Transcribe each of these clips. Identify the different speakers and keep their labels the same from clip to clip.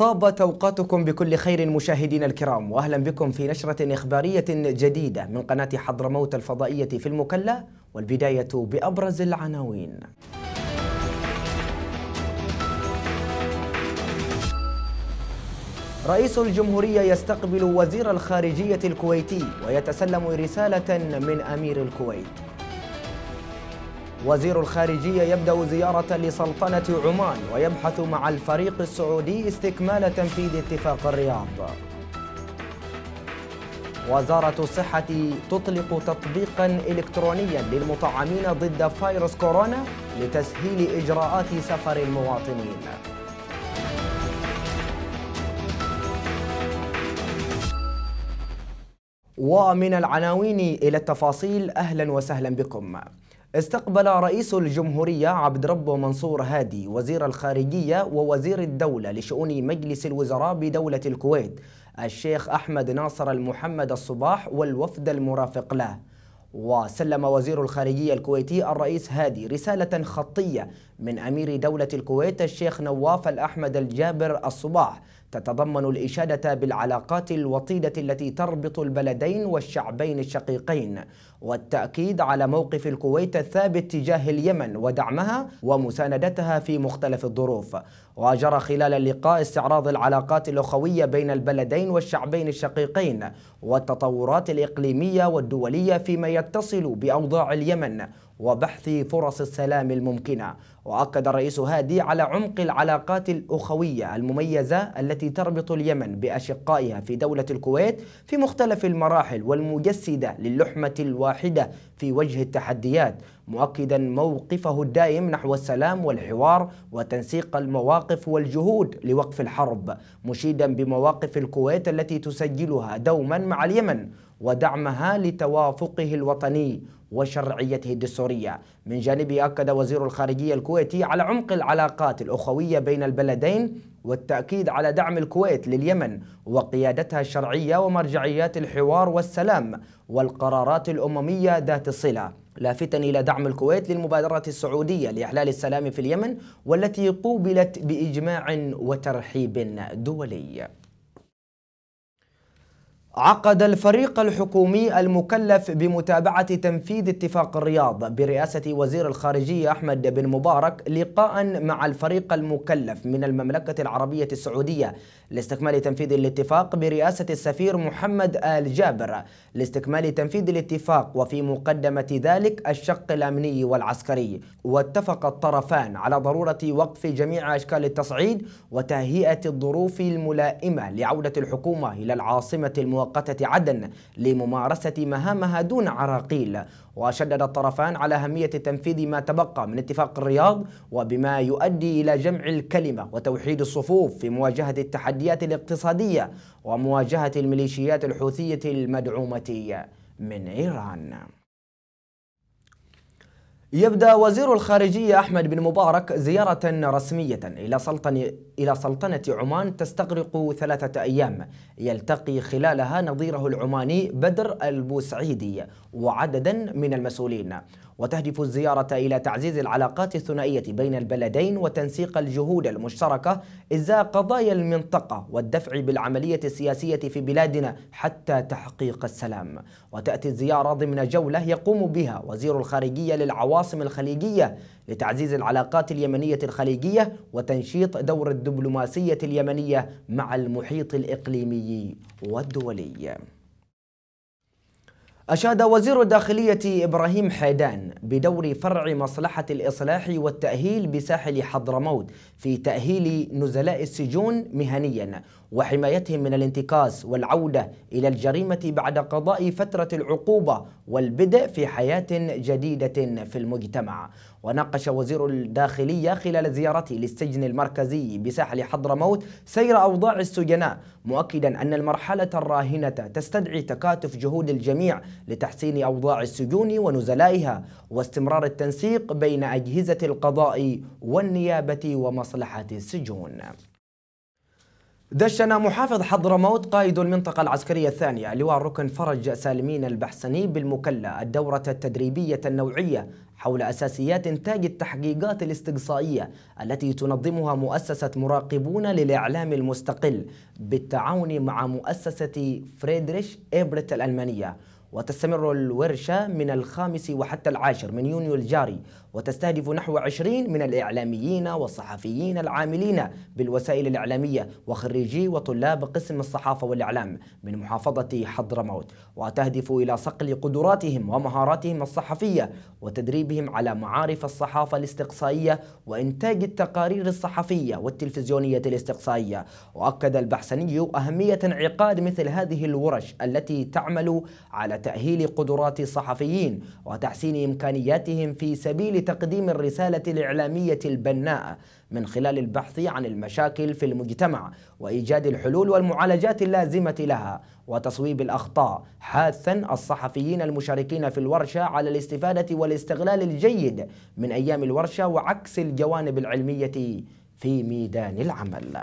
Speaker 1: طاب توقاتكم بكل خير مشاهدينا الكرام واهلا بكم في نشره اخباريه جديده من قناه حضرموت الفضائيه في المكلا والبدايه بابرز العناوين. رئيس الجمهوريه يستقبل وزير الخارجيه الكويتي ويتسلم رساله من امير الكويت. وزير الخارجية يبدأ زيارة لسلطنة عمان ويبحث مع الفريق السعودي استكمال تنفيذ اتفاق الرياض وزارة الصحة تطلق تطبيقا إلكترونيا للمطعمين ضد فيروس كورونا لتسهيل إجراءات سفر المواطنين ومن العناوين إلى التفاصيل أهلا وسهلا بكم استقبل رئيس الجمهورية عبد ربه منصور هادي وزير الخارجية ووزير الدولة لشؤون مجلس الوزراء بدولة الكويت الشيخ أحمد ناصر المحمد الصباح والوفد المرافق له وسلم وزير الخارجية الكويتي الرئيس هادي رسالة خطية من أمير دولة الكويت الشيخ نواف الأحمد الجابر الصباح تتضمن الإشادة بالعلاقات الوطيدة التي تربط البلدين والشعبين الشقيقين والتأكيد على موقف الكويت الثابت تجاه اليمن ودعمها ومساندتها في مختلف الظروف وجرى خلال اللقاء استعراض العلاقات الأخوية بين البلدين والشعبين الشقيقين والتطورات الإقليمية والدولية فيما يتصل بأوضاع اليمن وبحث فرص السلام الممكنة وأكد الرئيس هادي على عمق العلاقات الأخوية المميزة التي تربط اليمن بأشقائها في دولة الكويت في مختلف المراحل والمجسدة للحمة الواحدة في وجه التحديات مؤكدا موقفه الدائم نحو السلام والحوار وتنسيق المواقف والجهود لوقف الحرب مشيدا بمواقف الكويت التي تسجلها دوما مع اليمن ودعمها لتوافقه الوطني وشرعيته الدستورية من جانبه أكد وزير الخارجية الكويتي على عمق العلاقات الأخوية بين البلدين والتأكيد على دعم الكويت لليمن وقيادتها الشرعية ومرجعيات الحوار والسلام والقرارات الأممية ذات الصلة لافتا إلى دعم الكويت للمبادرة السعودية لإحلال السلام في اليمن والتي قوبلت بإجماع وترحيب دولي عقد الفريق الحكومي المكلف بمتابعة تنفيذ اتفاق الرياض برئاسة وزير الخارجية أحمد بن مبارك لقاء مع الفريق المكلف من المملكة العربية السعودية لاستكمال تنفيذ الاتفاق برئاسة السفير محمد آل جابر لاستكمال تنفيذ الاتفاق وفي مقدمة ذلك الشق الأمني والعسكري واتفق الطرفان على ضرورة وقف جميع أشكال التصعيد وتهيئة الظروف الملائمة لعودة الحكومة إلى العاصمة المؤسسة مؤقتة عدن لممارسة مهامها دون عراقيل وشدد الطرفان على أهمية تنفيذ ما تبقى من اتفاق الرياض وبما يؤدي إلى جمع الكلمة وتوحيد الصفوف في مواجهة التحديات الاقتصادية ومواجهة الميليشيات الحوثية المدعومة من إيران يبدأ وزير الخارجية أحمد بن مبارك زيارة رسمية إلى سلطنة إلى سلطنة عمان تستغرق ثلاثة أيام يلتقي خلالها نظيره العماني بدر البوسعيدي وعددا من المسؤولين وتهدف الزيارة إلى تعزيز العلاقات الثنائية بين البلدين وتنسيق الجهود المشتركة إزاء قضايا المنطقة والدفع بالعملية السياسية في بلادنا حتى تحقيق السلام وتأتي الزيارة ضمن جولة يقوم بها وزير الخارجية للعواصم الخليجية لتعزيز العلاقات اليمنية الخليجية وتنشيط دور الدبلوماسية اليمنية مع المحيط الإقليمي والدولي أشاد وزير الداخلية إبراهيم حيدان بدور فرع مصلحة الإصلاح والتأهيل بساحل حضرموت في تأهيل نزلاء السجون مهنيا وحمايتهم من الانتكاس والعودة إلى الجريمة بعد قضاء فترة العقوبة والبدء في حياة جديدة في المجتمع وناقش وزير الداخلية خلال زيارته للسجن المركزي بساحل حضرموت سير أوضاع السجناء مؤكدا أن المرحلة الراهنة تستدعي تكاتف جهود الجميع لتحسين أوضاع السجون ونزلائها واستمرار التنسيق بين أجهزة القضاء والنيابة ومصلحة السجون دشن محافظ حضرموت قائد المنطقة العسكرية الثانية لواء ركن فرج سالمين البحسني بالمكلا الدورة التدريبية النوعية حول أساسيات إنتاج التحقيقات الاستقصائية التي تنظمها مؤسسة مراقبون للإعلام المستقل بالتعاون مع مؤسسة فريدريش إبرت الألمانية وتستمر الورشة من الخامس وحتى العاشر من يونيو الجاري وتستهدف نحو عشرين من الإعلاميين والصحفيين العاملين بالوسائل الإعلامية وخريجي وطلاب قسم الصحافة والإعلام من محافظة حضرموت وتهدف إلى صقل قدراتهم ومهاراتهم الصحفية وتدريبهم على معارف الصحافة الاستقصائية وإنتاج التقارير الصحفية والتلفزيونية الاستقصائية وأكد البحسني أهمية انعقاد مثل هذه الورش التي تعمل على تأهيل قدرات الصحفيين وتحسين إمكانياتهم في سبيل تقديم الرسالة الإعلامية البناءة من خلال البحث عن المشاكل في المجتمع وإيجاد الحلول والمعالجات اللازمة لها وتصويب الأخطاء حاثا الصحفيين المشاركين في الورشة على الاستفادة والاستغلال الجيد من أيام الورشة وعكس الجوانب العلمية في ميدان العمل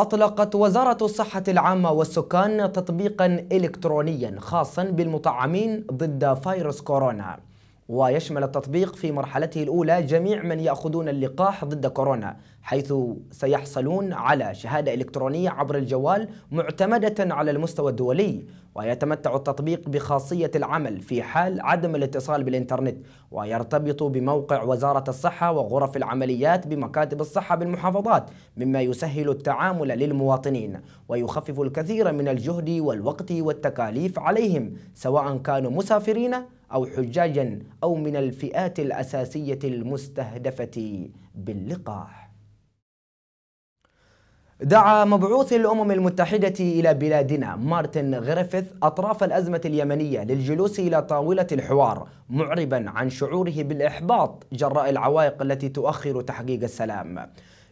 Speaker 1: أطلقت وزارة الصحة العامة والسكان تطبيقا إلكترونيا خاصا بالمطعمين ضد فيروس كورونا ويشمل التطبيق في مرحلته الأولى جميع من يأخذون اللقاح ضد كورونا حيث سيحصلون على شهادة إلكترونية عبر الجوال معتمدة على المستوى الدولي ويتمتع التطبيق بخاصية العمل في حال عدم الاتصال بالإنترنت ويرتبط بموقع وزارة الصحة وغرف العمليات بمكاتب الصحة بالمحافظات مما يسهل التعامل للمواطنين ويخفف الكثير من الجهد والوقت والتكاليف عليهم سواء كانوا مسافرين أو حجاجا أو من الفئات الأساسية المستهدفة باللقاح دعا مبعوث الأمم المتحدة إلى بلادنا مارتن غريفيث أطراف الأزمة اليمنية للجلوس إلى طاولة الحوار معربا عن شعوره بالإحباط جراء العوائق التي تؤخر تحقيق السلام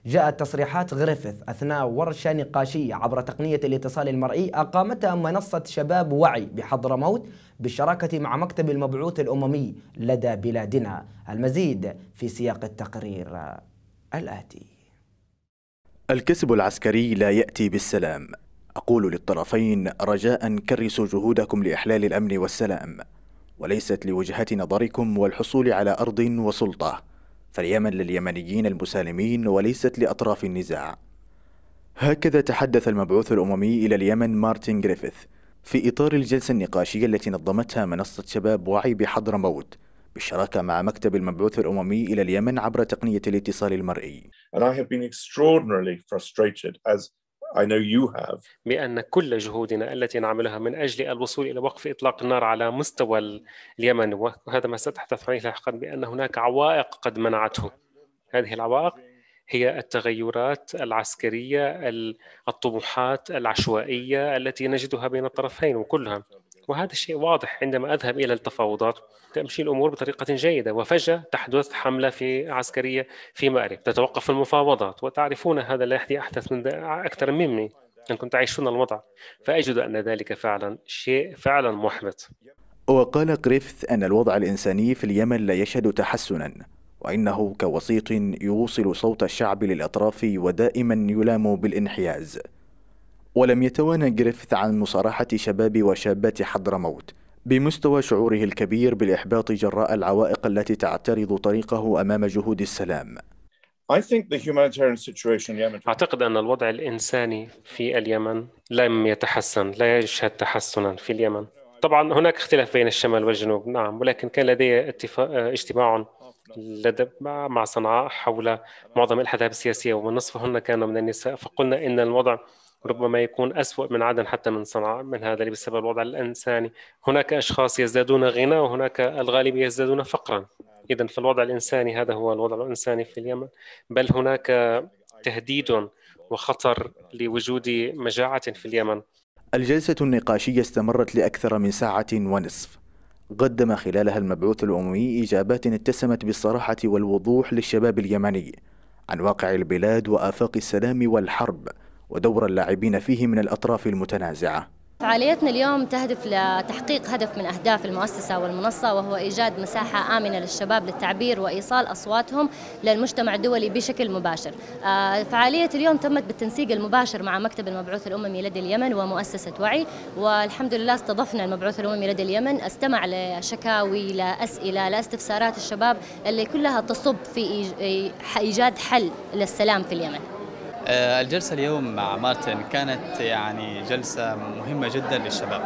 Speaker 1: جاءت تصريحات غريفيث أثناء ورشة نقاشية عبر تقنية الاتصال المرئي أقامتها منصة شباب وعي بحضرموت بالشراكة مع مكتب المبعوث الأممي لدى بلادنا المزيد في سياق التقرير الآتي
Speaker 2: الكسب العسكري لا يأتي بالسلام أقول للطرفين رجاء كرسوا جهودكم لإحلال الأمن والسلام وليست لوجهة نظركم والحصول على أرض وسلطة فاليمن لليمنيين المسالمين وليست لأطراف النزاع هكذا تحدث المبعوث الأممي إلى اليمن مارتن جريفيث في إطار الجلسة النقاشية التي نظمتها منصة شباب وعي بحضرموت بالشراكة مع مكتب المبعوث الأممي إلى اليمن عبر تقنية الاتصال المرئي.
Speaker 3: And I have been extraordinarily frustrated as I know you have. بأن كل جهودنا التي نعملها من أجل الوصول إلى وقف إطلاق النار على مستوى اليمن وهذا ما سأتحدث عليه لاحقا بأن هناك عوائق قد منعته. هذه العوائق هي التغيرات العسكرية الطموحات العشوائية التي نجدها بين الطرفين وكلها وهذا الشيء واضح عندما أذهب إلى التفاوضات تمشي الأمور بطريقة جيدة وفجأة تحدث حملة في عسكرية في مأرب تتوقف المفاوضات وتعرفون هذا لا يحدي أحدث من أكثر مني أنكم تعيشون الوضع فأجد أن ذلك فعلا شيء فعلا محبط
Speaker 2: وقال غريفث أن الوضع الإنساني في اليمن لا يشهد تحسنا وإنه كوسيط يوصل صوت الشعب للأطراف ودائما يلام بالانحياز ولم يتوانى جريفيث عن مصارحة شباب وشابات حضرموت بمستوى شعوره الكبير بالإحباط جراء العوائق التي تعترض طريقه أمام جهود السلام
Speaker 3: أعتقد أن الوضع الإنساني في اليمن لم يتحسن لا يشهد تحسنا في اليمن طبعا هناك اختلاف بين الشمال والجنوب نعم ولكن كان لدي اجتماع لدى مع صنعاء حول معظم الأحزاب السياسية ومن نصفهن كانوا من النساء فقلنا إن الوضع ربما يكون أسوأ من عدن حتى من صنعاء من هذا بسبب الوضع الإنساني هناك أشخاص يزدادون غنى وهناك الغالب يزدادون فقرا إذا فالوضع الإنساني هذا هو الوضع الإنساني في اليمن بل هناك تهديد وخطر لوجود مجاعة في اليمن
Speaker 2: الجلسة النقاشية استمرت لأكثر من ساعة ونصف قدم خلالها المبعوث الأممي إجابات اتسمت بالصراحة والوضوح للشباب اليمني عن واقع البلاد وآفاق السلام والحرب ودور اللاعبين فيه من الأطراف المتنازعة
Speaker 1: فعاليتنا اليوم تهدف لتحقيق هدف من أهداف المؤسسة والمنصة وهو إيجاد مساحة آمنة للشباب للتعبير وإيصال أصواتهم للمجتمع الدولي بشكل مباشر آه، فعالية اليوم تمت بالتنسيق المباشر مع مكتب المبعوث الأممي لدى اليمن ومؤسسة وعي والحمد لله استضفنا المبعوث الأممي لدى اليمن استمع لشكاوي لأسئلة لاستفسارات الشباب اللي كلها تصب في إيجاد حل للسلام في اليمن
Speaker 4: آه، الجلسة اليوم مع مارتن كانت يعني جلسة مهمة جدا للشباب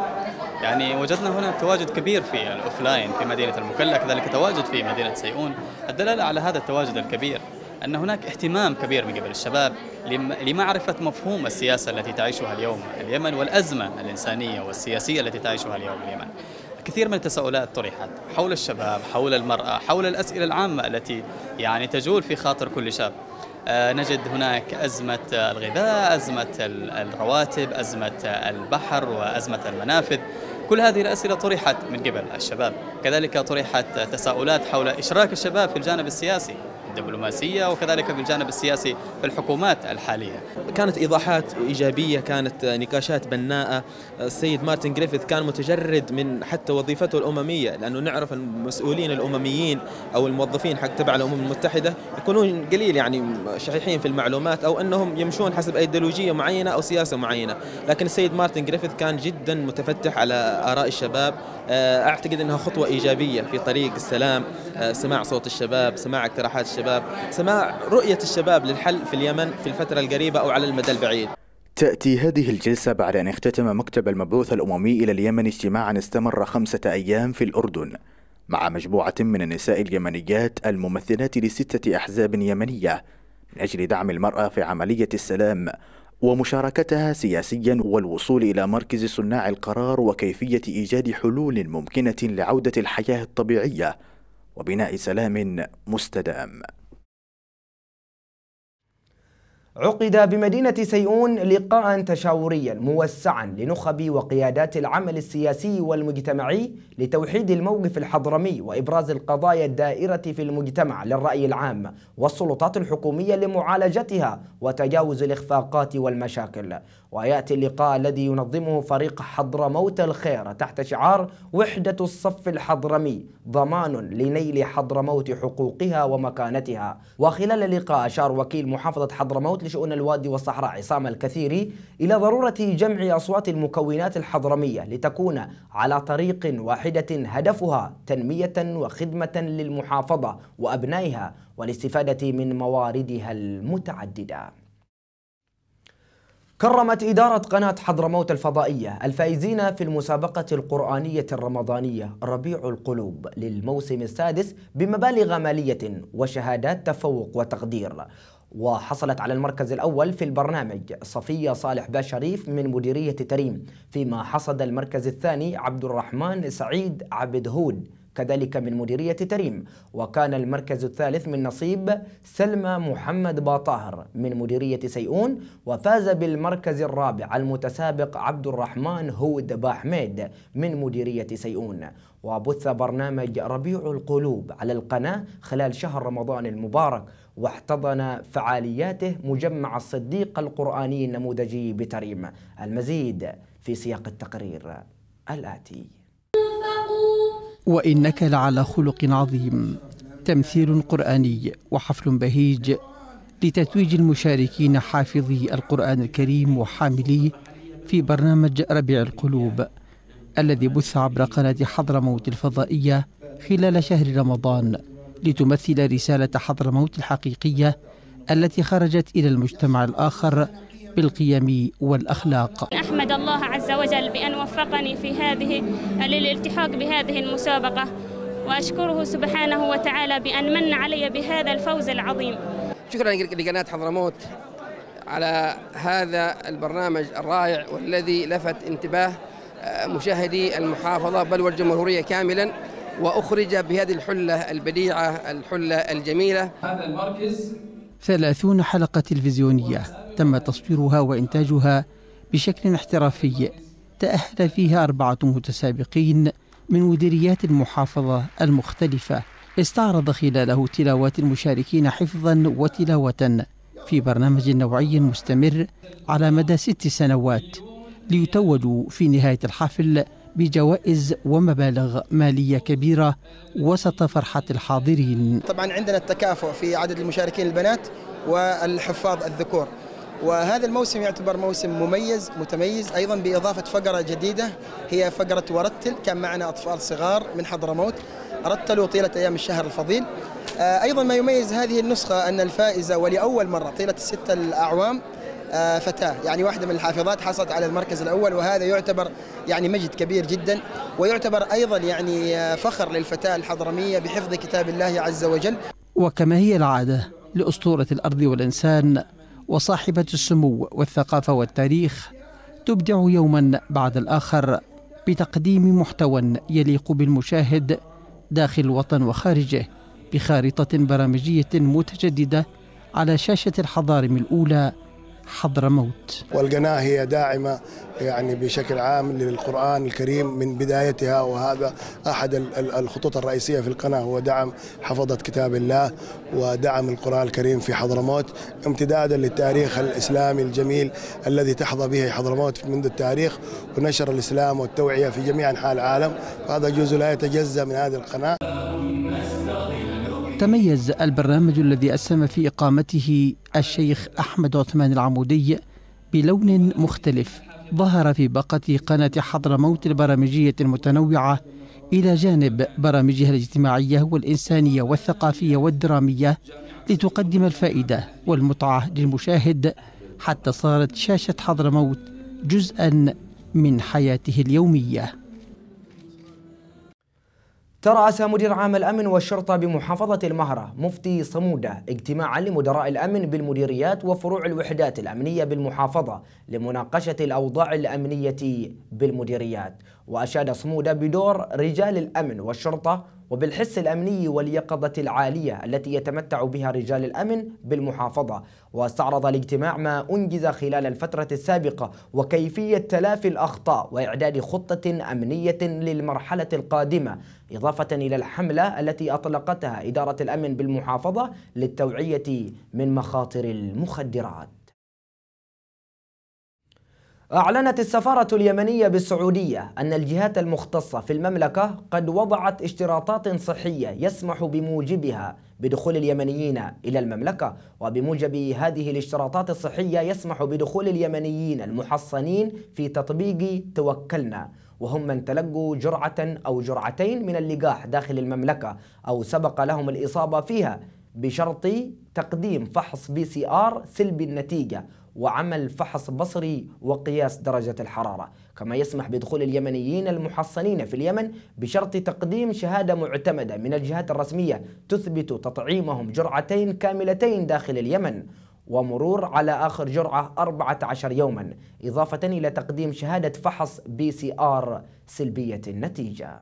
Speaker 4: يعني وجدنا هنا تواجد كبير في الأوفلاين في مدينة المكلا كذلك تواجد في مدينة سيئون الدلالة على هذا التواجد الكبير أن هناك اهتمام كبير من قبل الشباب لمعرفة مفهوم السياسة التي تعيشها اليوم اليمن والأزمة الإنسانية والسياسية التي تعيشها اليوم اليمن كثير من التساؤلات طرحت حول الشباب حول المرأة حول الأسئلة العامة التي يعني تجول في خاطر كل شاب آه، نجد هناك أزمة الغذاء أزمة الرواتب أزمة البحر وأزمة المنافذ كل هذه الأسئلة طرحت من قبل الشباب كذلك طرحت تساؤلات حول إشراك الشباب في الجانب السياسي الدبلوماسية وكذلك في الجانب السياسي
Speaker 2: في الحكومات الحالية كانت إيضاحات إيجابية كانت نقاشات بناءة السيد مارتن جريفيث كان متجرد من حتى وظيفته الأممية لأنه نعرف المسؤولين الأمميين أو الموظفين حق تبع الأمم المتحدة يكونون قليل يعني شحيحين في المعلومات أو أنهم يمشون حسب أيديولوجية معينة أو سياسة معينة لكن السيد مارتن جريفيث كان جدا متفتح على آراء الشباب أعتقد أنها خطوة إيجابية في طريق السلام آه، سماع صوت الشباب سماع اقتراحات الشباب الشباب سماع رؤية الشباب للحل في اليمن في الفترة القريبة أو على المدى البعيد تأتي هذه الجلسة بعد أن اختتم مكتب المبعوث الأممي إلى اليمن اجتماعا استمر خمسة أيام في الأردن مع مجموعة من النساء اليمنيات الممثلات لستة أحزاب يمنية من أجل دعم المرأة في عملية السلام ومشاركتها سياسيا والوصول إلى مركز صناع القرار وكيفية إيجاد حلول ممكنة لعودة الحياة الطبيعية وبناء سلام مستدام
Speaker 1: عقد بمدينة سيئون لقاء تشاوريا موسعا لنخب وقيادات العمل السياسي والمجتمعي لتوحيد الموقف الحضرمي وإبراز القضايا الدائرة في المجتمع للرأي العام والسلطات الحكومية لمعالجتها وتجاوز الإخفاقات والمشاكل ويأتي اللقاء الذي ينظمه فريق حضرموت الخير تحت شعار وحدة الصف الحضرمي ضمان لنيل حضرموت حقوقها ومكانتها وخلال اللقاء أشار وكيل محافظة حضرموت لشؤون الوادي والصحراء عصام الكثيري إلى ضرورة جمع أصوات المكونات الحضرمية لتكون على طريق واحدة هدفها تنمية وخدمة للمحافظة وأبنائها والاستفادة من مواردها المتعددة كرمت إدارة قناة حضرموت الفضائية الفائزين في المسابقة القرآنية الرمضانية ربيع القلوب للموسم السادس بمبالغ مالية وشهادات تفوق وتقدير وحصلت على المركز الأول في البرنامج صفية صالح باشريف من مديرية تريم فيما حصد المركز الثاني عبد الرحمن سعيد عبد هود كذلك من مديرية تريم وكان المركز الثالث من نصيب سلمى محمد باطاهر من مديرية سيئون وفاز بالمركز الرابع المتسابق عبد الرحمن هود باحميد من مديرية سيئون وبث برنامج ربيع القلوب على القناة خلال شهر رمضان المبارك واحتضن فعالياته مجمع الصديق القرآني النموذجي بتريم المزيد في سياق التقرير الآتي
Speaker 4: وانك لعلى خلق عظيم تمثيل قراني وحفل بهيج لتتويج المشاركين حافظي القران الكريم وحامليه في برنامج ربيع القلوب الذي بث عبر قناه حضرموت الفضائيه خلال شهر رمضان لتمثل رساله حضرموت الحقيقيه التي خرجت الى المجتمع الاخر بالقيم والأخلاق أحمد
Speaker 1: الله عز وجل بأن وفقني في هذه للالتحاق بهذه المسابقة وأشكره سبحانه وتعالى بأن من علي بهذا الفوز العظيم
Speaker 3: شكرا لقناة
Speaker 1: حضرموت على هذا البرنامج الرائع والذي لفت انتباه آه، مشاهدي المحافظة بل والجمهورية كاملا وأخرج بهذه الحلة البديعة الحلة الجميلة هذا المركز
Speaker 4: ثلاثون حلقة تلفزيونية تم تصويرها وإنتاجها بشكل احترافي تأهل فيها أربعة متسابقين من مديريات المحافظة المختلفة استعرض خلاله تلاوات المشاركين حفظا وتلاوة في برنامج نوعي مستمر على مدى ست سنوات ليتوجوا في نهاية الحفل بجوائز ومبالغ مالية كبيرة وسط فرحة الحاضرين
Speaker 2: طبعا عندنا التكافؤ في عدد المشاركين البنات والحفاظ
Speaker 1: الذكور وهذا الموسم يعتبر موسم مميز متميز أيضا بإضافة فقرة جديدة هي فقرة ورتل كان معنا أطفال صغار من حضرموت رتلوا طيلة أيام الشهر الفضيل آه، أيضا ما يميز هذه النسخة أن الفائزة ولأول مرة طيلة الستة الأعوام آه، فتاة يعني واحدة من الحافظات حصلت على المركز الأول وهذا يعتبر يعني مجد كبير جدا ويعتبر أيضا يعني آه، فخر للفتاة الحضرمية بحفظ كتاب الله عز وجل
Speaker 4: وكما هي العادة لأسطورة الأرض والإنسان وصاحبة السمو والثقافة والتاريخ تبدع يوما بعد الآخر بتقديم محتوى يليق بالمشاهد داخل الوطن وخارجه بخارطة برامجية متجددة على شاشة الحضارم الأولى حضرموت
Speaker 2: والقناة هي داعمة يعني بشكل عام للقرآن الكريم من بدايتها وهذا أحد الخطوط الرئيسية في القناة هو دعم حفظة كتاب الله ودعم القرآن الكريم في حضرموت امتدادا للتاريخ الإسلامي الجميل الذي تحظى به حضرموت منذ التاريخ ونشر الإسلام والتوعية في جميع أنحاء العالم هذا جزء لا يتجزأ من هذه القناة
Speaker 4: يتميز البرنامج الذي أسهم في إقامته الشيخ أحمد عثمان العمودي بلون مختلف ظهر في باقة قناة حضرموت البرامجية المتنوعة إلى جانب برامجها الاجتماعية والإنسانية والثقافية والدرامية لتقدم الفائدة والمتعة للمشاهد حتى صارت شاشة حضرموت جزءا من
Speaker 1: حياته
Speaker 4: اليوميه
Speaker 1: ترأس مدير عام الأمن والشرطة بمحافظة المهرة مفتي صمودة اجتماعا لمدراء الأمن بالمديريات وفروع الوحدات الأمنية بالمحافظة لمناقشة الأوضاع الأمنية بالمديريات وأشاد صمودة بدور رجال الأمن والشرطة وبالحس الأمني واليقظة العالية التي يتمتع بها رجال الأمن بالمحافظة واستعرض الاجتماع ما أنجز خلال الفترة السابقة وكيفية تلافي الأخطاء وإعداد خطة أمنية للمرحلة القادمة إضافة إلى الحملة التي أطلقتها إدارة الأمن بالمحافظة للتوعية من مخاطر المخدرات أعلنت السفارة اليمنية بالسعودية أن الجهات المختصة في المملكة قد وضعت اشتراطات صحية يسمح بموجبها بدخول اليمنيين إلى المملكة وبموجب هذه الاشتراطات الصحية يسمح بدخول اليمنيين المحصنين في تطبيق توكلنا وهم من تلقوا جرعة أو جرعتين من اللقاح داخل المملكة أو سبق لهم الإصابة فيها بشرط تقديم فحص بي سي آر سلبي النتيجة وعمل فحص بصري وقياس درجة الحرارة كما يسمح بدخول اليمنيين المحصنين في اليمن بشرط تقديم شهادة معتمدة من الجهات الرسمية تثبت تطعيمهم جرعتين كاملتين داخل اليمن ومرور على آخر جرعة 14 يوما إضافة إلى تقديم شهادة فحص بي سي آر سلبية النتيجة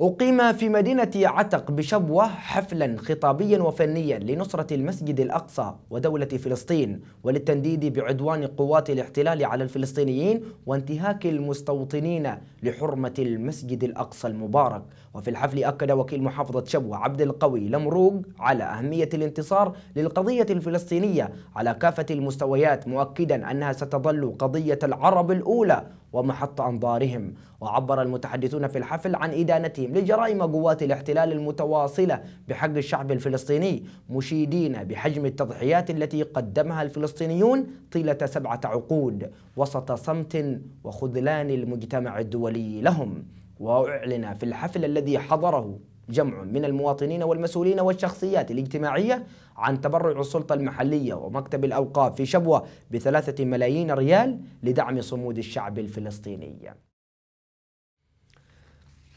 Speaker 1: أقيم في مدينة عتق بشبوة حفلا خطابيا وفنيا لنصرة المسجد الأقصى ودولة فلسطين وللتنديد بعدوان قوات الاحتلال على الفلسطينيين وانتهاك المستوطنين لحرمة المسجد الأقصى المبارك وفي الحفل أكد وكيل محافظة شبوة عبد القوي لمروق على أهمية الانتصار للقضية الفلسطينية على كافة المستويات مؤكدا أنها ستظل قضية العرب الأولى ومحط أنظارهم وعبر المتحدثون في الحفل عن إدانتهم لجرائم قوات الاحتلال المتواصلة بحق الشعب الفلسطيني مشيدين بحجم التضحيات التي قدمها الفلسطينيون طيلة سبعة عقود وسط صمت وخذلان المجتمع الدولي لهم وأعلن في الحفل الذي حضره جمع من المواطنين والمسؤولين والشخصيات الاجتماعية عن تبرع السلطة المحلية ومكتب الأوقاف في شبوة بثلاثة ملايين ريال لدعم صمود الشعب الفلسطيني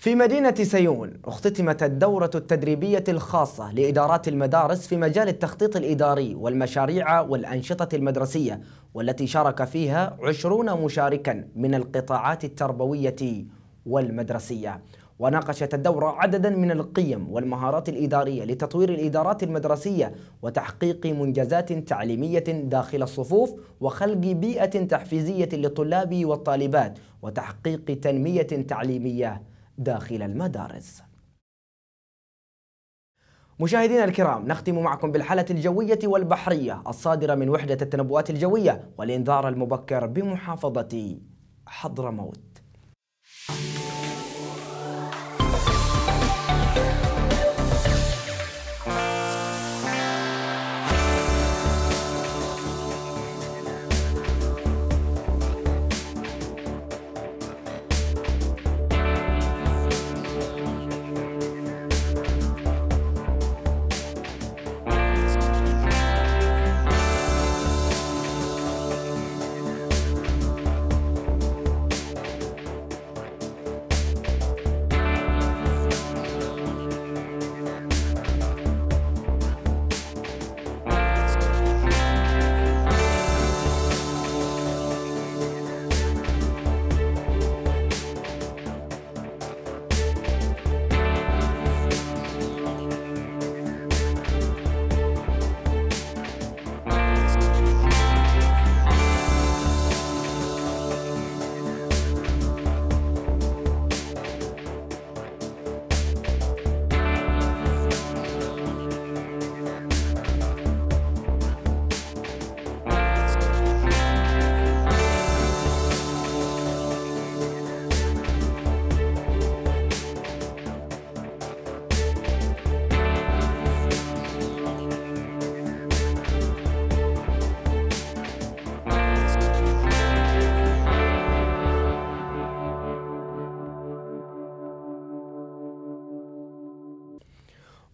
Speaker 1: في مدينة سيول اختتمت الدورة التدريبية الخاصة لإدارات المدارس في مجال التخطيط الإداري والمشاريع والأنشطة المدرسية والتي شارك فيها عشرون مشاركا من القطاعات التربوية والمدرسية وناقشت الدورة عددا من القيم والمهارات الإدارية لتطوير الإدارات المدرسية وتحقيق منجزات تعليمية داخل الصفوف وخلق بيئة تحفيزية للطلاب والطالبات وتحقيق تنمية تعليمية داخل المدارس مشاهدينا الكرام نختم معكم بالحالة الجوية والبحرية الصادرة من وحدة التنبؤات الجوية والإنذار المبكر بمحافظة حضرموت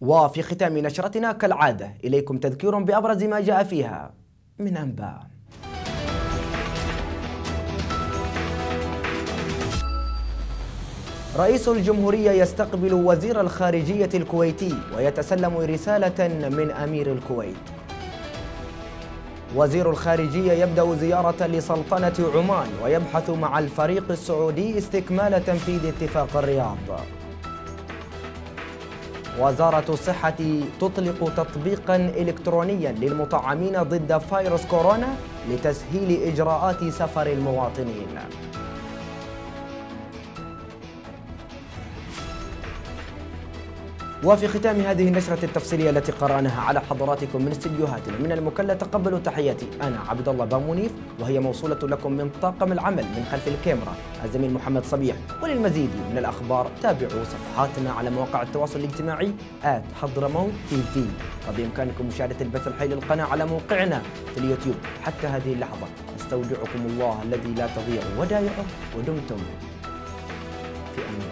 Speaker 1: وفي ختام نشرتنا كالعادة إليكم تذكير بأبرز ما جاء فيها من أنباء رئيس الجمهورية يستقبل وزير الخارجية الكويتي ويتسلم رسالة من أمير الكويت وزير الخارجية يبدأ زيارة لسلطنة عمان ويبحث مع الفريق السعودي استكمال تنفيذ اتفاق الرياض وزارة الصحة تطلق تطبيقا إلكترونيا للمطعمين ضد فيروس كورونا لتسهيل إجراءات سفر المواطنين وفي ختام هذه النشرة التفصيلية التي قرأناها على حضراتكم من استديوهاتنا من المكلة تقبلوا تحياتي أنا عبد الله بامونيف وهي موصولة لكم من طاقم العمل من خلف الكاميرا الزميل محمد صبيح وللمزيد من الأخبار تابعوا صفحاتنا على مواقع التواصل الاجتماعي حضرموت تي في وبإمكانكم مشاهدة البث الحي للقناة على موقعنا في اليوتيوب حتى هذه اللحظة استودعكم الله الذي لا تضيع ودائعه ودمتم في أمان